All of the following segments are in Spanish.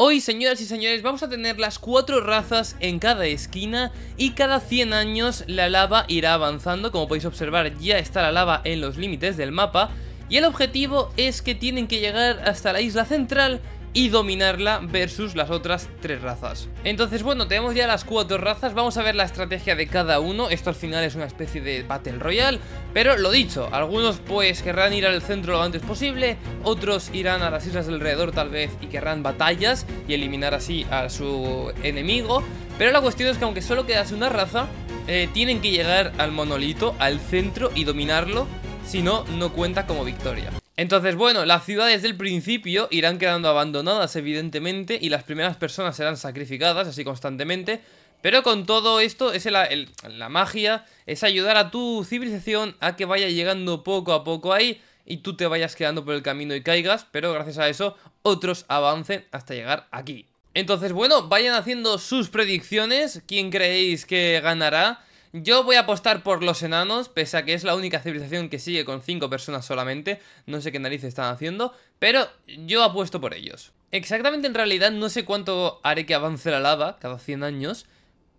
Hoy, señoras y señores, vamos a tener las cuatro razas en cada esquina y cada 100 años la lava irá avanzando. Como podéis observar, ya está la lava en los límites del mapa y el objetivo es que tienen que llegar hasta la isla central y dominarla versus las otras tres razas. Entonces bueno, tenemos ya las cuatro razas, vamos a ver la estrategia de cada uno, esto al final es una especie de Battle Royale, pero lo dicho, algunos pues querrán ir al centro lo antes posible, otros irán a las islas alrededor tal vez y querrán batallas y eliminar así a su enemigo, pero la cuestión es que aunque solo quedase una raza, eh, tienen que llegar al monolito, al centro y dominarlo, si no, no cuenta como victoria. Entonces, bueno, las ciudades del principio irán quedando abandonadas, evidentemente, y las primeras personas serán sacrificadas, así constantemente. Pero con todo esto, es la magia es ayudar a tu civilización a que vaya llegando poco a poco ahí y tú te vayas quedando por el camino y caigas, pero gracias a eso otros avancen hasta llegar aquí. Entonces, bueno, vayan haciendo sus predicciones, quién creéis que ganará yo voy a apostar por los enanos, pese a que es la única civilización que sigue con 5 personas solamente. No sé qué narices están haciendo, pero yo apuesto por ellos. Exactamente en realidad no sé cuánto haré que avance la lava cada 100 años,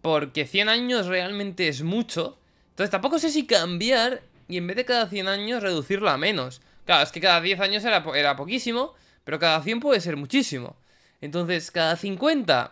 porque 100 años realmente es mucho. Entonces tampoco sé si cambiar y en vez de cada 100 años reducirla a menos. Claro, es que cada 10 años era, era poquísimo, pero cada 100 puede ser muchísimo. Entonces, cada 50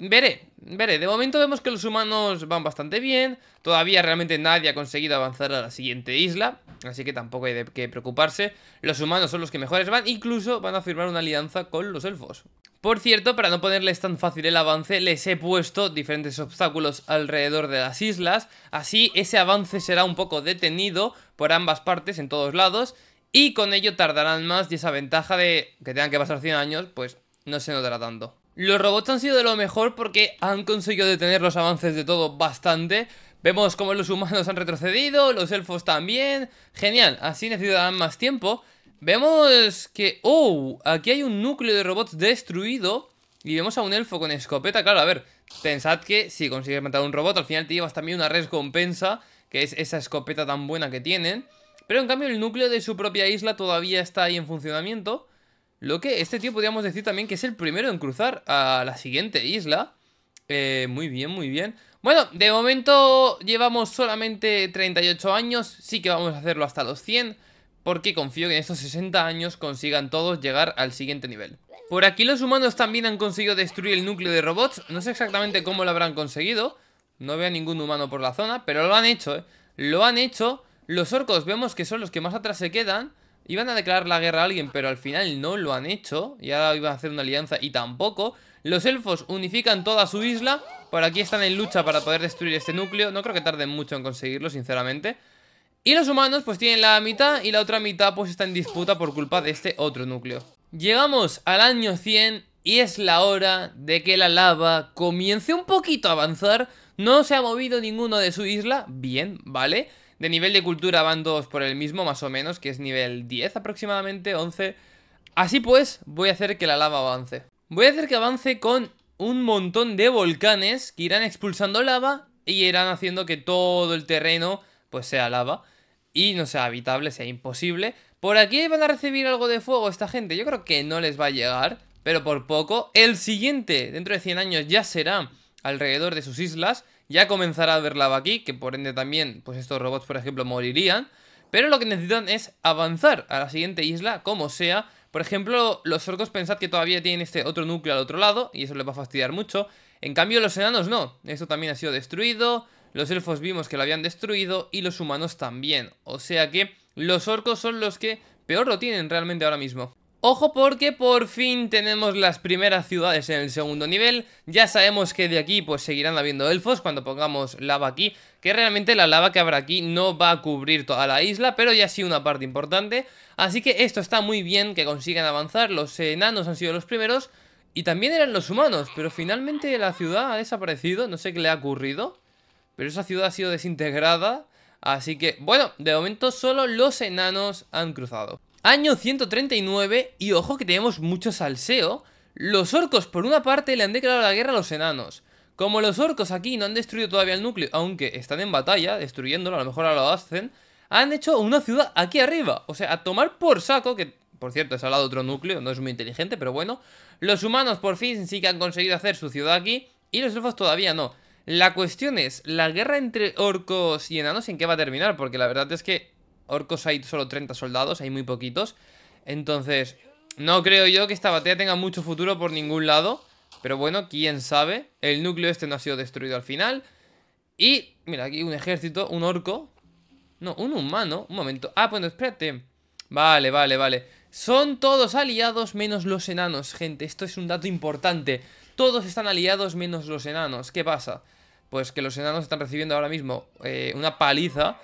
Veré, veré. De momento vemos que los humanos van bastante bien. Todavía realmente nadie ha conseguido avanzar a la siguiente isla. Así que tampoco hay de qué preocuparse. Los humanos son los que mejores van. Incluso van a firmar una alianza con los elfos. Por cierto, para no ponerles tan fácil el avance, les he puesto diferentes obstáculos alrededor de las islas. Así ese avance será un poco detenido por ambas partes, en todos lados. Y con ello tardarán más y esa ventaja de que tengan que pasar 100 años, pues no se notará tanto. Los robots han sido de lo mejor porque han conseguido detener los avances de todo bastante. Vemos cómo los humanos han retrocedido, los elfos también. Genial, así necesitarán más tiempo. Vemos que... ¡Oh! Aquí hay un núcleo de robots destruido. Y vemos a un elfo con escopeta. Claro, a ver, pensad que si consigues matar a un robot, al final te llevas también una recompensa, que es esa escopeta tan buena que tienen. Pero en cambio el núcleo de su propia isla todavía está ahí en funcionamiento. Lo que este tío podríamos decir también que es el primero en cruzar a la siguiente isla. Eh, muy bien, muy bien. Bueno, de momento llevamos solamente 38 años. Sí que vamos a hacerlo hasta los 100. Porque confío que en estos 60 años consigan todos llegar al siguiente nivel. Por aquí los humanos también han conseguido destruir el núcleo de robots. No sé exactamente cómo lo habrán conseguido. No veo a ningún humano por la zona, pero lo han hecho, ¿eh? Lo han hecho. Los orcos vemos que son los que más atrás se quedan. Iban a declarar la guerra a alguien, pero al final no lo han hecho. Y ahora iban a hacer una alianza y tampoco. Los elfos unifican toda su isla. Por aquí están en lucha para poder destruir este núcleo. No creo que tarden mucho en conseguirlo, sinceramente. Y los humanos pues tienen la mitad y la otra mitad pues está en disputa por culpa de este otro núcleo. Llegamos al año 100 y es la hora de que la lava comience un poquito a avanzar. No se ha movido ninguno de su isla. Bien, ¿vale? vale de nivel de cultura van todos por el mismo, más o menos, que es nivel 10 aproximadamente, 11. Así pues, voy a hacer que la lava avance. Voy a hacer que avance con un montón de volcanes que irán expulsando lava y irán haciendo que todo el terreno pues sea lava y no sea habitable, sea imposible. ¿Por aquí van a recibir algo de fuego esta gente? Yo creo que no les va a llegar, pero por poco. El siguiente, dentro de 100 años, ya será alrededor de sus islas ya comenzará a verla aquí, que por ende también, pues estos robots, por ejemplo, morirían. Pero lo que necesitan es avanzar a la siguiente isla, como sea. Por ejemplo, los orcos pensad que todavía tienen este otro núcleo al otro lado, y eso les va a fastidiar mucho. En cambio, los enanos no. Esto también ha sido destruido, los elfos vimos que lo habían destruido, y los humanos también. O sea que los orcos son los que peor lo tienen realmente ahora mismo. Ojo porque por fin tenemos las primeras ciudades en el segundo nivel, ya sabemos que de aquí pues seguirán habiendo elfos cuando pongamos lava aquí, que realmente la lava que habrá aquí no va a cubrir toda la isla, pero ya sí una parte importante, así que esto está muy bien que consigan avanzar, los enanos han sido los primeros y también eran los humanos, pero finalmente la ciudad ha desaparecido, no sé qué le ha ocurrido, pero esa ciudad ha sido desintegrada, así que bueno, de momento solo los enanos han cruzado. Año 139 y ojo que tenemos mucho salseo. Los orcos por una parte le han declarado la guerra a los enanos. Como los orcos aquí no han destruido todavía el núcleo, aunque están en batalla, destruyéndolo, a lo mejor ahora lo hacen, han hecho una ciudad aquí arriba. O sea, a tomar por saco, que por cierto es al lado de otro núcleo, no es muy inteligente, pero bueno. Los humanos por fin sí que han conseguido hacer su ciudad aquí y los elfos todavía no. La cuestión es, ¿la guerra entre orcos y enanos en qué va a terminar? Porque la verdad es que Orcos hay solo 30 soldados, hay muy poquitos. Entonces, no creo yo que esta batalla tenga mucho futuro por ningún lado. Pero bueno, quién sabe. El núcleo este no ha sido destruido al final. Y, mira, aquí un ejército, un orco. No, un humano. Un momento. Ah, bueno, espérate. Vale, vale, vale. Son todos aliados menos los enanos, gente. Esto es un dato importante. Todos están aliados menos los enanos. ¿Qué pasa? Pues que los enanos están recibiendo ahora mismo eh, una paliza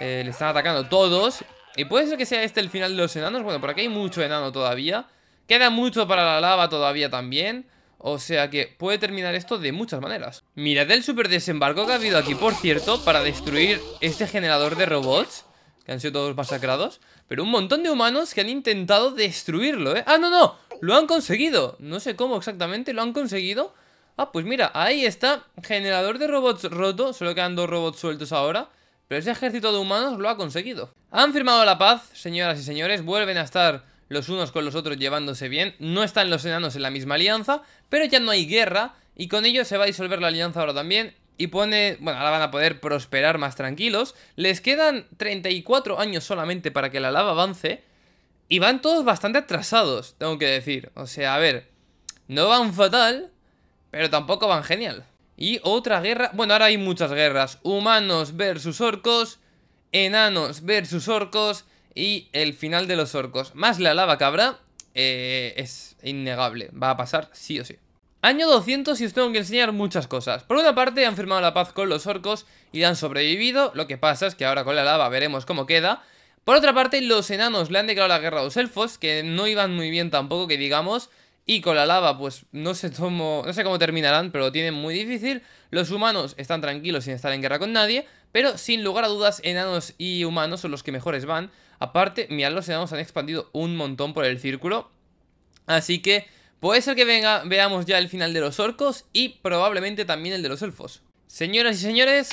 eh, le están atacando todos. Y puede ser que sea este el final de los enanos. Bueno, por aquí hay mucho enano todavía. Queda mucho para la lava todavía también. O sea que puede terminar esto de muchas maneras. Mirad el super desembarco que ha habido aquí, por cierto, para destruir este generador de robots. Que han sido todos masacrados. Pero un montón de humanos que han intentado destruirlo, ¿eh? ¡Ah, no, no! ¡Lo han conseguido! No sé cómo exactamente, lo han conseguido. Ah, pues mira, ahí está. Generador de robots roto. Solo quedan dos robots sueltos ahora. Pero ese ejército de humanos lo ha conseguido. Han firmado la paz, señoras y señores, vuelven a estar los unos con los otros llevándose bien, no están los enanos en la misma alianza, pero ya no hay guerra y con ello se va a disolver la alianza ahora también y pone, bueno, ahora van a poder prosperar más tranquilos. Les quedan 34 años solamente para que la lava avance y van todos bastante atrasados, tengo que decir. O sea, a ver, no van fatal, pero tampoco van genial. Y otra guerra, bueno, ahora hay muchas guerras Humanos versus orcos Enanos versus orcos Y el final de los orcos Más la lava cabra eh, Es innegable, va a pasar sí o sí Año 200 y os tengo que enseñar muchas cosas. Por una parte han firmado la paz con los orcos y han sobrevivido, lo que pasa es que ahora con la lava veremos cómo queda. Por otra parte, los enanos le han declarado la guerra a los elfos, que no iban muy bien tampoco, que digamos, y con la lava, pues no sé, cómo, no sé cómo terminarán, pero lo tienen muy difícil. Los humanos están tranquilos sin estar en guerra con nadie, pero sin lugar a dudas, enanos y humanos son los que mejores van. Aparte, mirad, los enanos han expandido un montón por el círculo. Así que puede ser que venga, veamos ya el final de los orcos y probablemente también el de los elfos. Señoras y señores,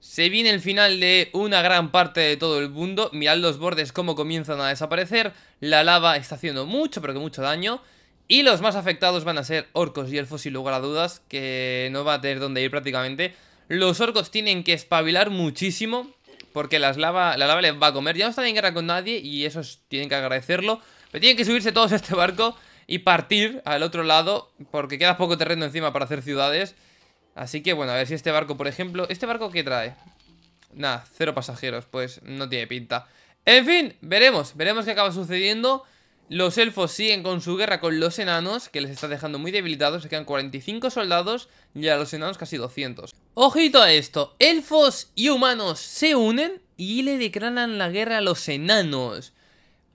se viene el final de una gran parte de todo el mundo. Mirad los bordes como comienzan a desaparecer. La lava está haciendo mucho, pero que mucho daño. Y los más afectados van a ser orcos y elfos, sin lugar a dudas, que no va a tener dónde ir prácticamente. Los orcos tienen que espabilar muchísimo, porque las lava, la lava les va a comer. Ya no están en guerra con nadie y eso tienen que agradecerlo. Pero tienen que subirse todos a este barco y partir al otro lado, porque queda poco terreno encima para hacer ciudades. Así que bueno, a ver si este barco, por ejemplo... ¿Este barco qué trae? Nada, cero pasajeros, pues no tiene pinta. En fin, veremos, veremos qué acaba sucediendo... Los elfos siguen con su guerra con los enanos, que les está dejando muy debilitados, se quedan 45 soldados y a los enanos casi 200. Ojito a esto, elfos y humanos se unen y le declaran la guerra a los enanos.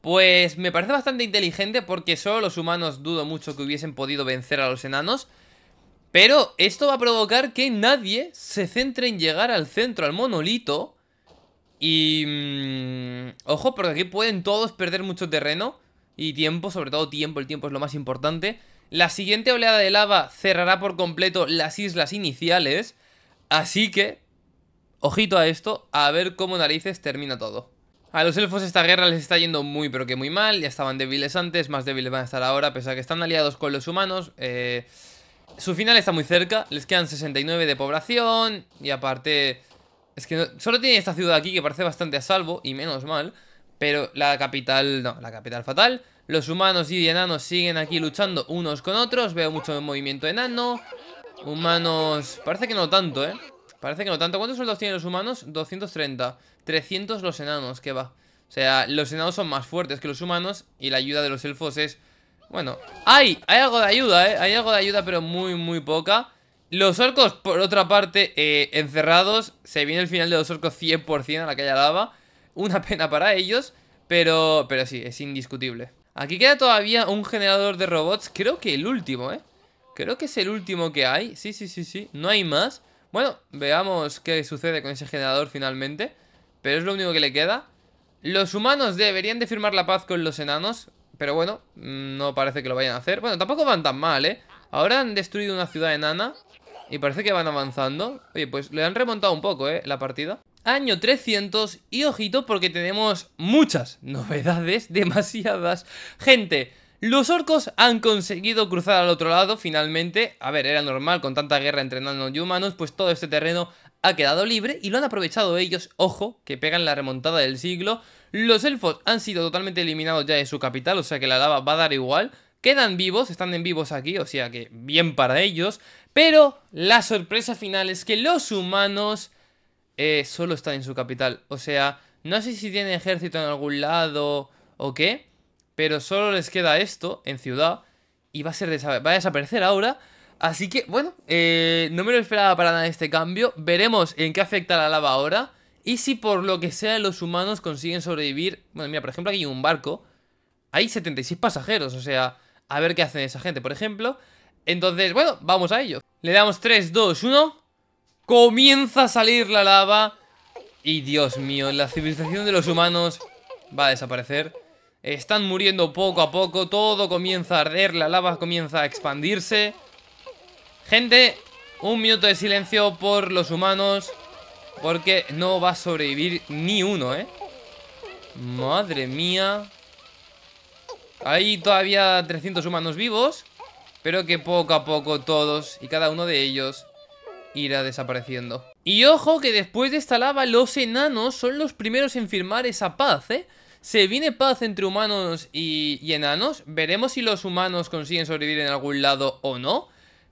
Pues me parece bastante inteligente porque solo los humanos dudo mucho que hubiesen podido vencer a los enanos. Pero esto va a provocar que nadie se centre en llegar al centro, al monolito. Y... Mm, ojo, porque aquí pueden todos perder mucho terreno y tiempo, sobre todo tiempo, el tiempo es lo más importante. La siguiente oleada de lava cerrará por completo las islas iniciales, así que, ojito a esto, a ver cómo narices termina todo. A los elfos esta guerra les está yendo muy pero que muy mal, ya estaban débiles antes, más débiles van a estar ahora, pese a que están aliados con los humanos. Eh, su final está muy cerca, les quedan 69 de población y aparte... Es que solo tiene esta ciudad aquí que parece bastante a salvo, y menos mal... Pero la capital, no, la capital fatal. Los humanos y enanos siguen aquí luchando unos con otros. Veo mucho movimiento enano. Humanos... Parece que no tanto, ¿eh? Parece que no tanto. ¿Cuántos soldados tienen los humanos? 230. 300 los enanos, que va. O sea, los enanos son más fuertes que los humanos y la ayuda de los elfos es... Bueno, ¡ay! Hay algo de ayuda, ¿eh? Hay algo de ayuda, pero muy, muy poca. Los orcos, por otra parte, eh, encerrados. Se viene el final de los orcos 100% a la calle lava. Una pena para ellos, pero, pero sí, es indiscutible. Aquí queda todavía un generador de robots, creo que el último, ¿eh? Creo que es el último que hay, sí, sí, sí, sí, no hay más. Bueno, veamos qué sucede con ese generador finalmente, pero es lo único que le queda. Los humanos deberían de firmar la paz con los enanos, pero bueno, mm, no parece que lo vayan a hacer. Bueno, tampoco van tan mal, ¿eh? Ahora han destruido una ciudad enana y parece que van avanzando. Oye, pues le han remontado un poco, ¿eh? La partida año 300 y ojito porque tenemos muchas novedades, demasiadas. Gente, los orcos han conseguido cruzar al otro lado finalmente. A ver, era normal con tanta guerra entre nanos y humanos, pues todo este terreno ha quedado libre y lo han aprovechado ellos. Ojo, que pegan la remontada del siglo. Los elfos han sido totalmente eliminados ya de su capital, o sea que la lava va a dar igual. Quedan vivos, están en vivos aquí, o sea que bien para ellos. Pero la sorpresa final es que los humanos eh, solo está en su capital. O sea, no sé si tiene ejército en algún lado o qué, pero solo les queda esto en ciudad y va a, ser va a desaparecer ahora. Así que, bueno, eh, no me lo esperaba para nada este cambio. Veremos en qué afecta la lava ahora. Y si por lo que sea los humanos consiguen sobrevivir... Bueno, mira, por ejemplo, aquí hay un barco. Hay 76 pasajeros, o sea, a ver qué hacen esa gente, por ejemplo. Entonces, bueno, vamos a ello. Le damos 3, 2, 1... Comienza a salir la lava. Y Dios mío, la civilización de los humanos va a desaparecer. Están muriendo poco a poco. Todo comienza a arder. La lava comienza a expandirse. Gente, un minuto de silencio por los humanos. Porque no va a sobrevivir ni uno, ¿eh? Madre mía. Hay todavía 300 humanos vivos. Pero que poco a poco todos y cada uno de ellos irá desapareciendo. Y ojo que después de esta lava los enanos son los primeros en firmar esa paz, ¿eh? Se viene paz entre humanos y, enanos, veremos si los humanos consiguen sobrevivir en algún lado o no,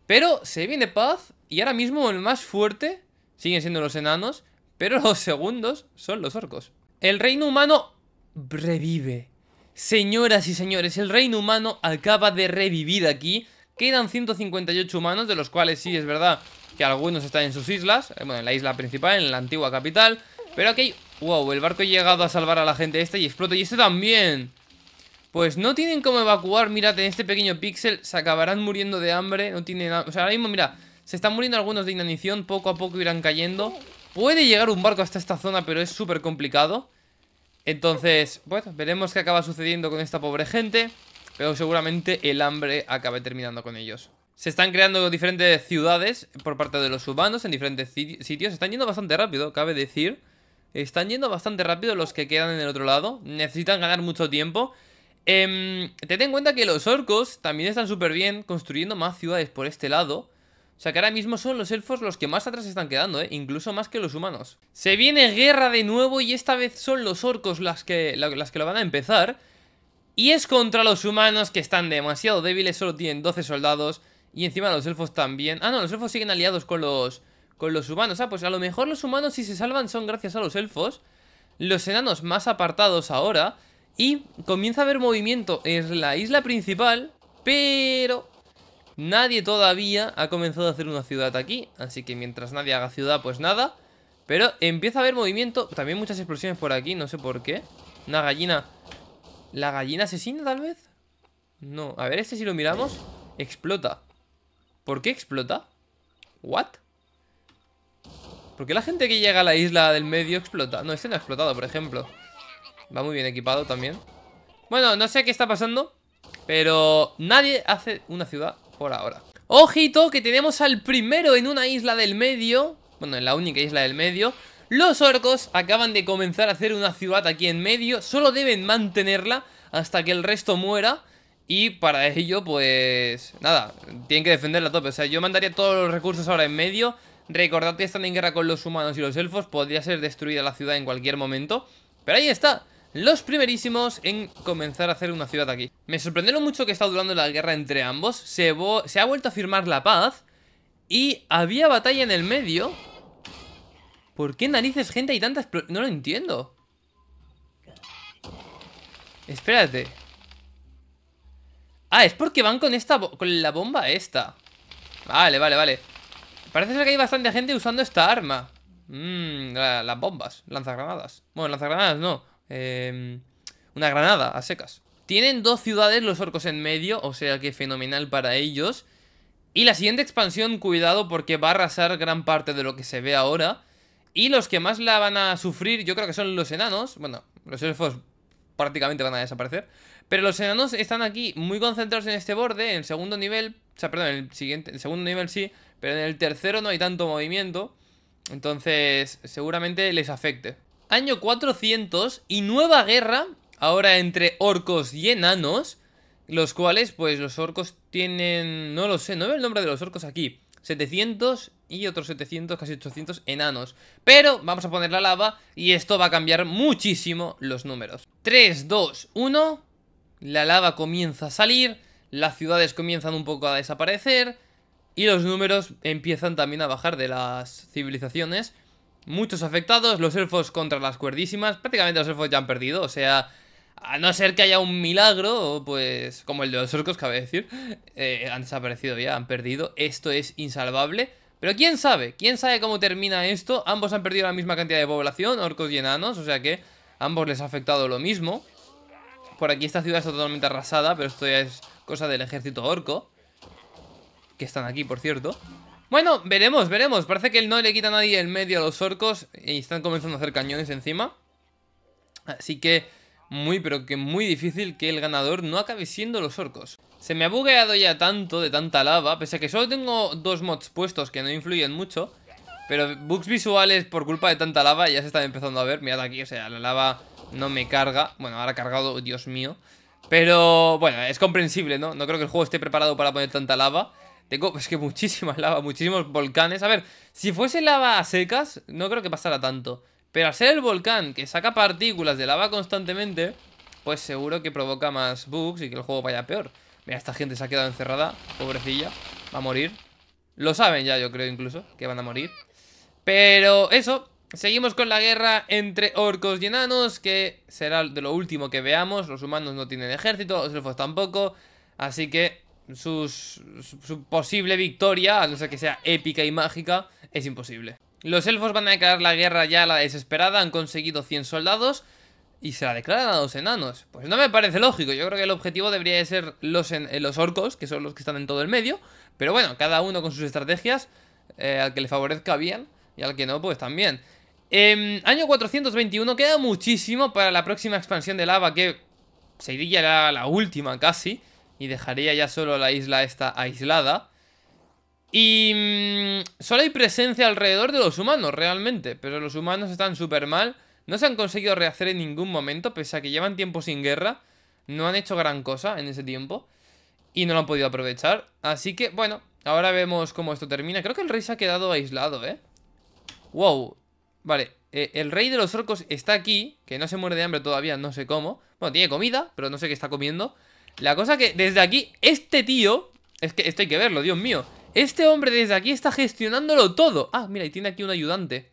pero se viene paz y ahora mismo el más fuerte siguen siendo los enanos, pero los segundos son los orcos. El reino humano revive. Señoras y señores, el reino humano acaba de revivir aquí. Quedan 158 humanos, de los cuales sí, es verdad, algunos están en sus islas, eh, bueno, en la isla principal, en la antigua capital. Pero aquí Wow, el barco ha llegado a salvar a la gente esta y explota. Y este también. Pues no tienen cómo evacuar, mirad, en este pequeño pixel, se acabarán muriendo de hambre. No tienen... O sea, ahora mismo, mira, se están muriendo algunos de inanición, poco a poco irán cayendo. Puede llegar un barco hasta esta zona, pero es súper complicado. Entonces, bueno, veremos qué acaba sucediendo con esta pobre gente. Pero seguramente el hambre acabe terminando con ellos. Se están creando diferentes ciudades por parte de los humanos en diferentes sitios. Están yendo bastante rápido, cabe decir. Están yendo bastante rápido los que quedan en el otro lado. Necesitan ganar mucho tiempo. Eh, ten en cuenta que los orcos también están súper bien construyendo más ciudades por este lado. O sea que ahora mismo son los elfos los que más atrás están quedando, ¿eh? Incluso más que los humanos. Se viene guerra de nuevo y esta vez son los orcos las que, las que lo van a empezar. Y es contra los humanos que están demasiado débiles, solo tienen 12 soldados. Y encima los elfos también. Ah, no, los elfos siguen aliados con los, con los humanos. Ah, pues a lo mejor los humanos si se salvan son gracias a los elfos. Los enanos más apartados ahora. Y comienza a haber movimiento en la isla principal. Pero nadie todavía ha comenzado a hacer una ciudad aquí. Así que mientras nadie haga ciudad, pues nada. Pero empieza a haber movimiento. También muchas explosiones por aquí, no sé por qué. Una gallina. ¿La gallina asesina, tal vez? No. A ver, este si lo miramos. Explota. ¿Por qué explota? ¿What? ¿Por qué la gente que llega a la isla del medio explota? No, este no ha explotado, por ejemplo Va muy bien equipado también Bueno, no sé qué está pasando Pero nadie hace una ciudad por ahora Ojito que tenemos al primero en una isla del medio Bueno, en la única isla del medio Los orcos acaban de comenzar a hacer una ciudad aquí en medio Solo deben mantenerla hasta que el resto muera y para ello, pues... Nada, tienen que defenderla la tope. O sea, yo mandaría todos los recursos ahora en medio. Recordad que están en guerra con los humanos y los elfos. Podría ser destruida la ciudad en cualquier momento. Pero ahí está. Los primerísimos en comenzar a hacer una ciudad aquí. Me lo mucho que está durando la guerra entre ambos. Se, se ha vuelto a firmar la paz. Y había batalla en el medio. ¿Por qué narices, gente, hay tantas... No lo entiendo. Espérate. Ah, es porque van con esta con la bomba esta Vale, vale, vale Parece ser que hay bastante gente usando esta arma Mmm, las bombas Lanzagranadas Bueno, lanzagranadas no em, Una granada, a secas Tienen dos ciudades los orcos en medio O sea que fenomenal para ellos Y la siguiente expansión, cuidado Porque va a arrasar gran parte de lo que se ve ahora Y los que más la van a sufrir Yo creo que son los enanos Bueno, los elfos prácticamente van a desaparecer pero los enanos están aquí muy concentrados en este borde, en segundo nivel, o sea, perdón, en el siguiente, en segundo nivel sí, pero en el tercero no hay tanto movimiento, entonces seguramente les afecte. Año 400 y nueva guerra, ahora entre orcos y enanos, los cuales, pues los orcos tienen, no lo sé, no veo el nombre de los orcos aquí, 700 y otros 700, casi 800 enanos. Pero vamos a poner la lava y esto va a cambiar muchísimo los números. 3, 2, 1 la lava comienza a salir, las ciudades comienzan un poco a desaparecer y los números empiezan también a bajar de las civilizaciones. Muchos afectados, los elfos contra las cuerdísimas, prácticamente los elfos ya han perdido, o sea, a no ser que haya un milagro, pues como el de los orcos, cabe decir, eh, han desaparecido ya, han perdido, esto es insalvable. Pero quién sabe, quién sabe cómo termina esto, ambos han perdido la misma cantidad de población, orcos y enanos, o sea que ambos les ha afectado lo mismo. Por aquí esta ciudad está totalmente arrasada, pero esto ya es cosa del ejército orco. Que están aquí, por cierto. Bueno, veremos, veremos. Parece que él no le quita a nadie el medio a los orcos y están comenzando a hacer cañones encima. Así que muy, pero que muy difícil que el ganador no acabe siendo los orcos. Se me ha bugueado ya tanto de tanta lava, pese a que solo tengo dos mods puestos que no influyen mucho. Pero bugs visuales por culpa de tanta lava ya se están empezando a ver. Mirad aquí, o sea, la lava no me carga. Bueno, ahora ha cargado, Dios mío. Pero bueno, es comprensible, ¿no? No creo que el juego esté preparado para poner tanta lava. Tengo, es que muchísima lava, muchísimos volcanes. A ver, si fuese lava a secas, no creo que pasara tanto. Pero al ser el volcán que saca partículas de lava constantemente, pues seguro que provoca más bugs y que el juego vaya peor. Mira, esta gente se ha quedado encerrada, pobrecilla, va a morir. Lo saben ya, yo creo incluso, que van a morir. Pero eso, Seguimos con la guerra entre orcos y enanos, que será de lo último que veamos. Los humanos no tienen ejército, los elfos tampoco. Así que su posible victoria, a no ser que sea épica y mágica, es imposible. Los elfos van a declarar la guerra ya a la desesperada, han conseguido 100 soldados y se la declaran a los enanos. Pues no me parece lógico, yo creo que el objetivo debería de ser los, eh, los orcos, que son los que están en todo el medio. Pero bueno, cada uno con sus estrategias, eh, al que le favorezca bien y al que no, pues también. Em, año 421, queda muchísimo para la próxima expansión de lava que sería la, la última casi y dejaría ya solo la isla esta aislada. Y mm, solo hay presencia alrededor de los humanos realmente, pero los humanos están súper mal, no se han conseguido rehacer en ningún momento, pese a que llevan tiempo sin guerra, no han hecho gran cosa en ese tiempo y no lo han podido aprovechar. Así que bueno, ahora vemos cómo esto termina. Creo que el rey se ha quedado aislado, ¿eh? Wow, Vale, eh, el rey de los orcos está aquí, que no se muere de hambre todavía, no sé cómo. Bueno, tiene comida, pero no sé qué está comiendo. La cosa que desde aquí, este tío... Es que esto hay que verlo, Dios mío. Este hombre desde aquí está gestionándolo todo. Ah, mira, y tiene aquí un ayudante.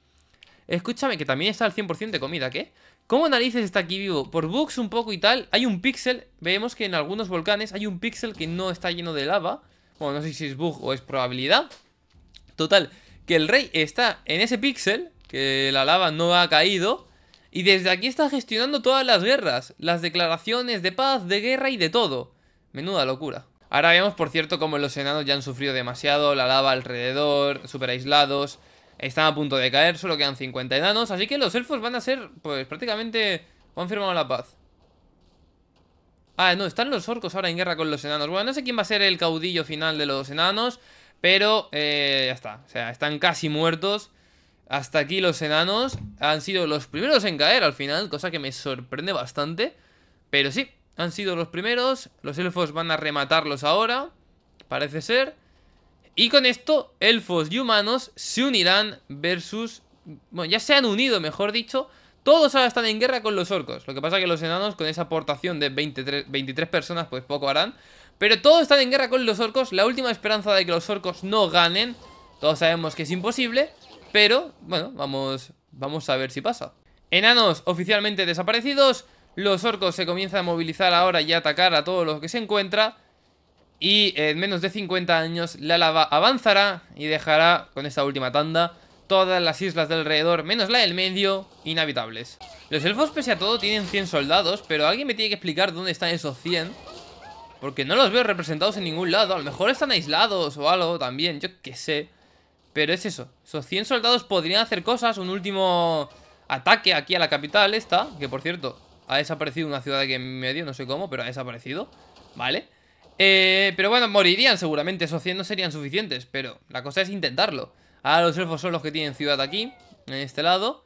Escúchame, que también está al 100% de comida, ¿qué? ¿Cómo narices está aquí vivo? Por bugs un poco y tal, hay un píxel. Vemos que en algunos volcanes hay un píxel que no está lleno de lava. Bueno, no sé si es bug o es probabilidad. Total, que el rey está en ese píxel que la lava no ha caído. Y desde aquí está gestionando todas las guerras, las declaraciones de paz, de guerra y de todo. Menuda locura. Ahora vemos, por cierto, cómo los enanos ya han sufrido demasiado, la lava alrededor, super aislados, están a punto de caer, solo quedan 50 enanos, así que los elfos van a ser, pues prácticamente, han firmado la paz. Ah, no, están los orcos ahora en guerra con los enanos. Bueno, no sé quién va a ser el caudillo final de los enanos, pero eh, ya está, o sea, están casi muertos. Hasta aquí los enanos han sido los primeros en caer al final, cosa que me sorprende bastante. Pero sí, han sido los primeros. Los elfos van a rematarlos ahora, parece ser. Y con esto, elfos y humanos se unirán versus... Bueno, ya se han unido, mejor dicho. Todos ahora están en guerra con los orcos. Lo que pasa es que los enanos, con esa aportación de 23, personas, pues poco harán. Pero todos están en guerra con los orcos. La última esperanza de que los orcos no ganen. Todos sabemos que es imposible. Pero, bueno, vamos, vamos a ver si pasa. Enanos oficialmente desaparecidos. Los orcos se comienzan a movilizar ahora y a atacar a todos los que se encuentra. Y en menos de 50 años la lava avanzará y dejará, con esta última tanda, todas las islas del alrededor, menos la del medio, inhabitables. Los elfos, pese a todo, tienen 100 soldados, pero alguien me tiene que explicar dónde están esos 100. Porque no los veo representados en ningún lado. A lo mejor están aislados o algo también, yo qué sé. Pero es eso, esos 100 soldados podrían hacer cosas, un último ataque aquí a la capital esta, que por cierto, ha desaparecido una ciudad aquí en medio, no sé cómo, pero ha desaparecido, ¿vale? Eh, pero bueno, morirían seguramente, esos 100 no serían suficientes, pero la cosa es intentarlo. Ahora los elfos son los que tienen ciudad aquí, en este lado,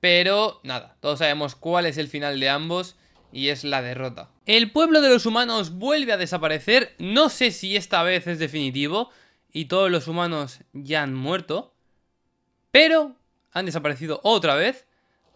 pero nada, todos sabemos cuál es el final de ambos y es la derrota. El pueblo de los humanos vuelve a desaparecer, no sé si esta vez es definitivo, y todos los humanos ya han muerto, pero han desaparecido otra vez,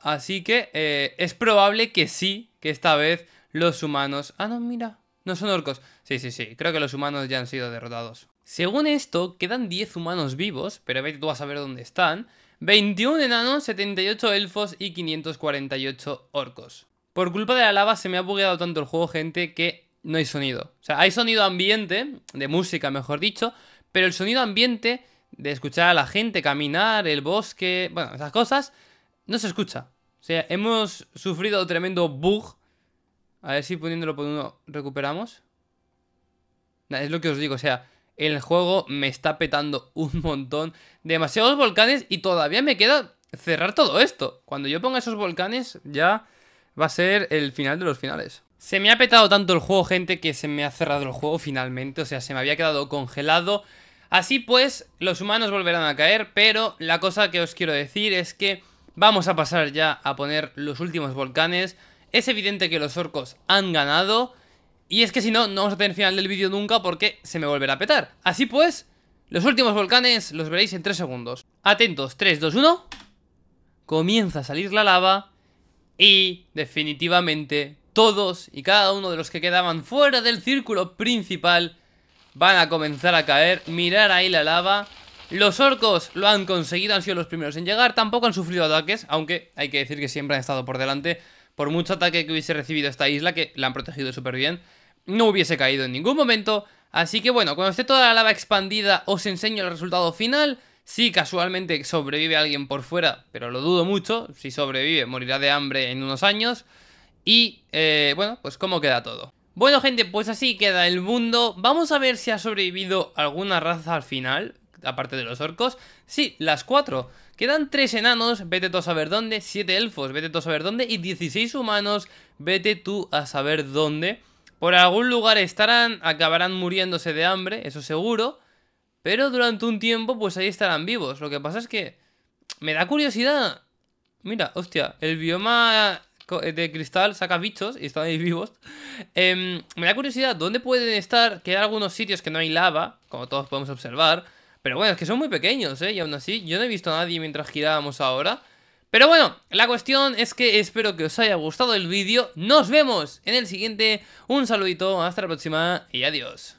así que eh, es probable que sí, que esta vez los humanos... Ah, no, mira, no son orcos. Sí, sí, sí, creo que los humanos ya han sido derrotados. Según esto, quedan 10 humanos vivos, pero ver, tú a saber dónde están, 21 enanos, 78 elfos y 548 orcos. Por culpa de la lava se me ha bugueado tanto el juego, gente, que no hay sonido. O sea, hay sonido ambiente, de música mejor dicho, pero el sonido ambiente de escuchar a la gente caminar, el bosque, bueno, esas cosas, no se escucha. O sea, hemos sufrido un tremendo bug. A ver si poniéndolo por uno recuperamos. es lo que os digo, o sea, el juego me está petando un montón. Demasiados volcanes y todavía me queda cerrar todo esto. Cuando yo ponga esos volcanes ya va a ser el final de los finales. Se me ha petado tanto el juego, gente, que se me ha cerrado el juego finalmente. O sea, se me había quedado congelado. Así pues, los humanos volverán a caer, pero la cosa que os quiero decir es que vamos a pasar ya a poner los últimos volcanes. Es evidente que los orcos han ganado, y es que si no, no vamos a tener final del vídeo nunca porque se me volverá a petar. Así pues, los últimos volcanes los veréis en 3 segundos. Atentos, 3, 2, 1. Comienza a salir la lava y definitivamente todos y cada uno de los que quedaban fuera del círculo principal van a comenzar a caer. Mirar ahí la lava. Los orcos lo han conseguido, han sido los primeros en llegar. Tampoco han sufrido ataques, aunque hay que decir que siempre han estado por delante. Por mucho ataque que hubiese recibido esta isla, que la han protegido súper bien, no hubiese caído en ningún momento. Así que bueno, cuando esté toda la lava expandida, os enseño el resultado final. Si casualmente sobrevive alguien por fuera, pero lo dudo mucho. Si sobrevive, morirá de hambre en unos años. Y eh, bueno, pues cómo queda todo. Bueno gente, pues así queda el mundo. Vamos a ver si ha sobrevivido alguna raza al final, aparte de los orcos. Sí, las cuatro. Quedan tres enanos, vete tú a saber dónde, siete elfos, vete tú a saber dónde, y 16 humanos, vete tú a saber dónde. Por algún lugar estarán, acabarán muriéndose de hambre, eso seguro. Pero durante un tiempo, pues ahí estarán vivos. Lo que pasa es que me da curiosidad. Mira, hostia, el bioma eh, de cristal, saca bichos y están ahí vivos. Em, me da curiosidad, ¿dónde pueden estar? Que hay algunos sitios que no hay lava, como todos podemos observar. Pero bueno, es que son muy pequeños, ¿eh? Y aún así, yo no he visto a nadie mientras girábamos ahora. Pero bueno, la cuestión es que espero que os haya gustado el vídeo. Nos vemos en el siguiente. Un saludito, hasta la próxima y adiós.